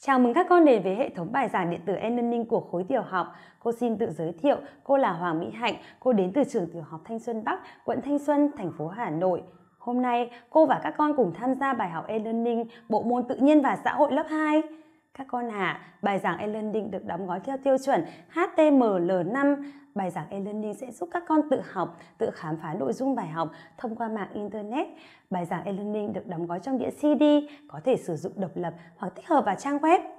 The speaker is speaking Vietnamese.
Chào mừng các con đến với hệ thống bài giảng điện tử e learning của khối tiểu học. Cô xin tự giới thiệu, cô là Hoàng Mỹ Hạnh, cô đến từ trường tiểu học Thanh Xuân Bắc, quận Thanh Xuân, thành phố Hà Nội. Hôm nay, cô và các con cùng tham gia bài học e-learning bộ môn tự nhiên và xã hội lớp 2. Các con à, bài giảng e-learning được đóng gói theo tiêu chuẩn HTML5. Bài giảng e-learning sẽ giúp các con tự học, tự khám phá nội dung bài học thông qua mạng Internet. Bài giảng e-learning được đóng gói trong đĩa CD, có thể sử dụng độc lập hoặc tích hợp vào trang web.